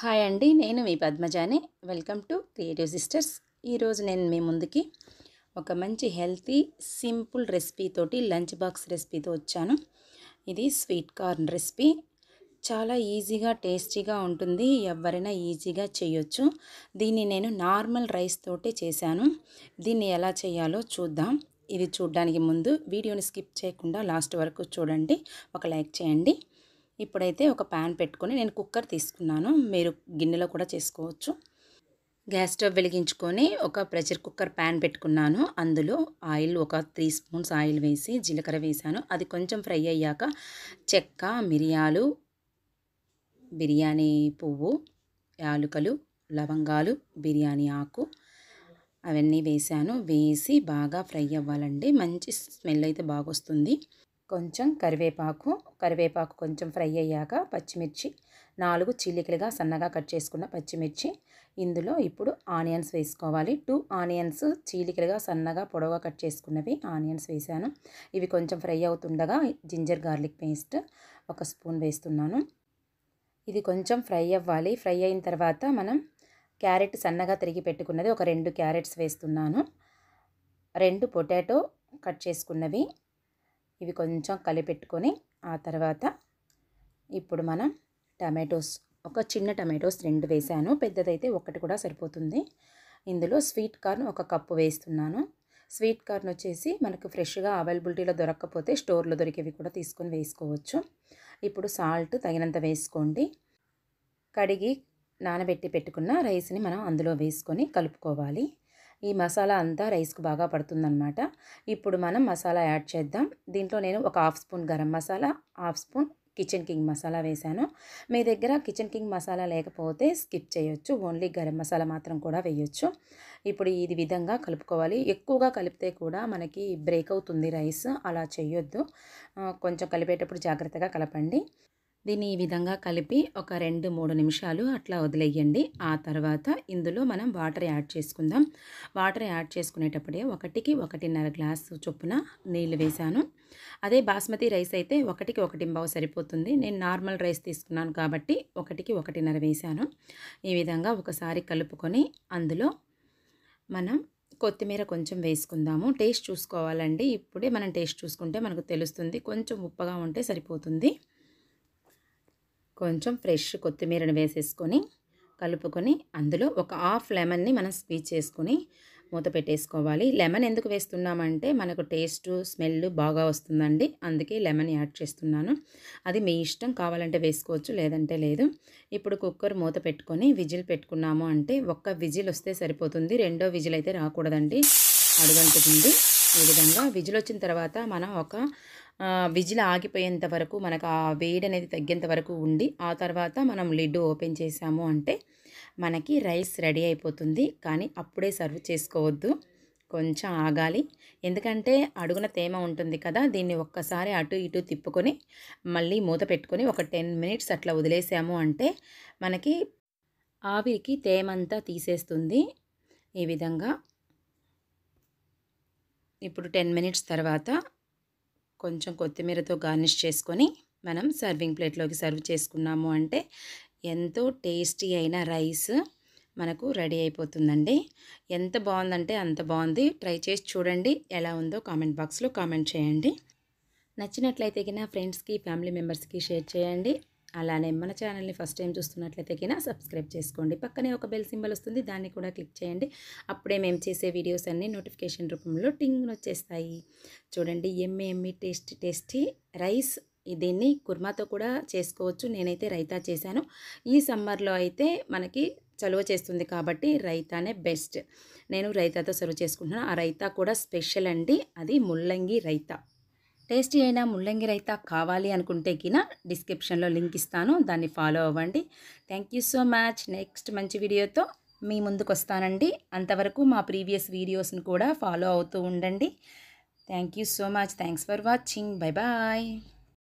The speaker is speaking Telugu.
హాయ్ అండి నేను మీ పద్మజాని వెల్కమ్ టు క్రియేటివ్ సిస్టర్స్ ఈరోజు నేను మీ ముందుకి ఒక మంచి హెల్తీ సింపుల్ రెసిపీతోటి లంచ్ బాక్స్ రెసిపీతో వచ్చాను ఇది స్వీట్ కార్న్ రెసిపీ చాలా ఈజీగా టేస్టీగా ఉంటుంది ఎవరైనా ఈజీగా చేయొచ్చు దీన్ని నేను నార్మల్ రైస్ తోటే చేశాను దీన్ని ఎలా చేయాలో చూద్దాం ఇది చూడడానికి ముందు వీడియోని స్కిప్ చేయకుండా లాస్ట్ వరకు చూడండి ఒక లైక్ చేయండి ఇప్పుడైతే ఒక ప్యాన్ పెట్టుకొని నేను కుక్కర్ తీసుకున్నాను మీరు గిన్నెలో కూడా చేసుకోవచ్చు గ్యాస్ స్టవ్ వెలిగించుకొని ఒక ప్రెషర్ కుక్కర్ ప్యాన్ పెట్టుకున్నాను అందులో ఆయిల్ ఒక త్రీ స్పూన్స్ ఆయిల్ వేసి జీలకర్ర వేసాను అది కొంచెం ఫ్రై అయ్యాక చెక్క మిరియాలు బిర్యానీ పువ్వు యాలుకలు లవంగాలు బిర్యానీ ఆకు అవన్నీ వేసాను వేసి బాగా ఫ్రై అవ్వాలండి మంచి స్మెల్ అయితే బాగొస్తుంది కొంచెం కరివేపాకు కరివేపాకు కొంచెం ఫ్రై అయ్యాక పచ్చిమిర్చి నాలుగు చిల్లికలుగా సన్నగా కట్ చేసుకున్న పచ్చిమిర్చి ఇందులో ఇప్పుడు ఆనియన్స్ వేసుకోవాలి టూ ఆనియన్స్ చీలికలుగా సన్నగా పొడవుగా కట్ చేసుకున్నవి ఆనియన్స్ వేసాను ఇవి కొంచెం ఫ్రై అవుతుండగా జింజర్ గార్లిక్ పేస్ట్ ఒక స్పూన్ వేస్తున్నాను ఇది కొంచెం ఫ్రై అవ్వాలి ఫ్రై అయిన తర్వాత మనం క్యారెట్ సన్నగా తిరిగి పెట్టుకున్నది ఒక రెండు క్యారెట్స్ వేస్తున్నాను రెండు పొటాటో కట్ చేసుకున్నవి ఇవి కొంచెం కలిపెట్టుకొని ఆ తర్వాత ఇప్పుడు మనం టమాటోస్ ఒక చిన్న టమాటోస్ రెండు వేసాను పెద్దదైతే ఒకటి కూడా సరిపోతుంది ఇందులో స్వీట్ కార్న్ ఒక కప్పు వేస్తున్నాను స్వీట్ కార్న్ వచ్చేసి మనకు ఫ్రెష్గా అవైలబిలిటీలో దొరకకపోతే స్టోర్లో దొరికేవి కూడా తీసుకొని వేసుకోవచ్చు ఇప్పుడు సాల్ట్ తగినంత వేసుకోండి కడిగి నానబెట్టి పెట్టుకున్న రైస్ని మనం అందులో వేసుకొని కలుపుకోవాలి ఈ మసాలా అంతా రైస్కు బాగా పడుతుందనమాట ఇప్పుడు మనం మసాలా యాడ్ చేద్దాం దీంట్లో నేను ఒక half spoon garam masala half spoon Kitchen King masala వేశాను మీ దగ్గర కిచెన్ కింగ్ మసాలా లేకపోతే స్కిప్ చేయొచ్చు ఓన్లీ గరం మసాలా మాత్రం కూడా వేయొచ్చు ఇప్పుడు ఇది విధంగా కలుపుకోవాలి ఎక్కువగా కలిపితే కూడా మనకి బ్రేక్ అవుతుంది రైస్ అలా చేయొద్దు కొంచెం కలిపేటప్పుడు జాగ్రత్తగా కలపండి దీన్ని ఈ విధంగా కలిపి ఒక రెండు మూడు నిమిషాలు అట్లా వదిలేయండి ఆ తర్వాత ఇందులో మనం వాటర్ యాడ్ చేసుకుందాం వాటర్ యాడ్ చేసుకునేటప్పుడే ఒకటికి ఒకటిన్నర గ్లాసు చొప్పున నీళ్ళు వేశాను అదే బాస్మతి రైస్ అయితే ఒకటికి ఒకటి బావు సరిపోతుంది నేను నార్మల్ రైస్ తీసుకున్నాను కాబట్టి ఒకటికి ఒకటిన్నర వేశాను ఈ విధంగా ఒకసారి కలుపుకొని అందులో మనం కొత్తిమీర కొంచెం వేసుకుందాము టేస్ట్ చూసుకోవాలండి ఇప్పుడే మనం టేస్ట్ చూసుకుంటే మనకు తెలుస్తుంది కొంచెం ఉప్పగా ఉంటే సరిపోతుంది కొంచెం ఫ్రెష్ కొత్తిమీరను వేసేసుకొని కలుపుకొని అందులో ఒక హాఫ్ లెమన్ని మనం స్వీచ్ చేసుకుని మూత పెట్టేసుకోవాలి లెమన్ ఎందుకు వేస్తున్నామంటే మనకు టేస్ట్ స్మెల్ బాగా వస్తుందండి అందుకే లెమన్ యాడ్ చేస్తున్నాను అది మీ ఇష్టం కావాలంటే వేసుకోవచ్చు లేదంటే లేదు ఇప్పుడు కుక్కర్ మూత పెట్టుకొని విజిల్ పెట్టుకున్నాము అంటే ఒక్క విజిల్ వస్తే సరిపోతుంది రెండో విజిల్ అయితే రాకూడదండి అడుగంటుంది ఈ విధంగా విజిల్ వచ్చిన తర్వాత మనం ఒక విజిల్ ఆగిపోయేంత వరకు మనకు ఆ వేడి అనేది తగ్గేంత వరకు ఉండి ఆ తర్వాత మనం లిడ్ ఓపెన్ చేసాము అంటే మనకి రైస్ రెడీ అయిపోతుంది కానీ అప్పుడే సర్వ్ చేసుకోవద్దు కొంచెం ఆగాలి ఎందుకంటే అడుగున తేమ ఉంటుంది కదా దీన్ని ఒక్కసారి అటు ఇటు తిప్పుకొని మళ్ళీ మూత పెట్టుకొని ఒక టెన్ మినిట్స్ అట్లా వదిలేసాము అంటే మనకి ఆవిరికి తేమంతా తీసేస్తుంది ఈ విధంగా ఇప్పుడు టెన్ మినిట్స్ తర్వాత కొంచెం కొత్తిమీరతో గార్నిష్ చేసుకొని మనం సర్వింగ్ ప్లేట్లోకి సర్వ్ చేసుకున్నాము అంటే ఎంతో టేస్టీ అయిన రైస్ మనకు రెడీ అయిపోతుందండి ఎంత బాగుందంటే అంత బాగుంది ట్రై చేసి చూడండి ఎలా ఉందో కామెంట్ బాక్స్లో కామెంట్ చేయండి నచ్చినట్లయితే కన్నా ఫ్రెండ్స్కి ఫ్యామిలీ మెంబర్స్కి షేర్ చేయండి అలానే మన ఛానల్ని ఫస్ట్ టైం చూస్తున్నట్లయితే కన్నా సబ్స్క్రైబ్ చేసుకోండి పక్కనే ఒక బెల్ సింబల్ వస్తుంది దాన్ని కూడా క్లిక్ చేయండి అప్పుడే మేము చేసే వీడియోస్ అన్నీ నోటిఫికేషన్ రూపంలో టింగ్ వచ్చేస్తాయి చూడండి ఎమ్మె ఎమ్మి టేస్టీ టేస్టీ రైస్ దీన్ని కుర్మాతో కూడా చేసుకోవచ్చు నేనైతే రైతా చేశాను ఈ సమ్మర్లో అయితే మనకి చలువ చేస్తుంది కాబట్టి రైతానే బెస్ట్ నేను రైతాతో సర్వ్ చేసుకుంటున్నాను ఆ రైతా కూడా స్పెషల్ అండి అది ముల్లంగి రైతా టేస్టీ అయిన ముల్లంగి రైతా కావాలి అనుకుంటే కిన డిస్క్రిప్షన్లో లింక్ ఇస్తాను దాన్ని ఫాలో అవ్వండి thank you so much next మంచి వీడియోతో మీ ముందుకు వస్తానండి అంతవరకు మా ప్రీవియస్ వీడియోస్ని కూడా ఫాలో అవుతూ ఉండండి thank you so much thanks for watching bye bye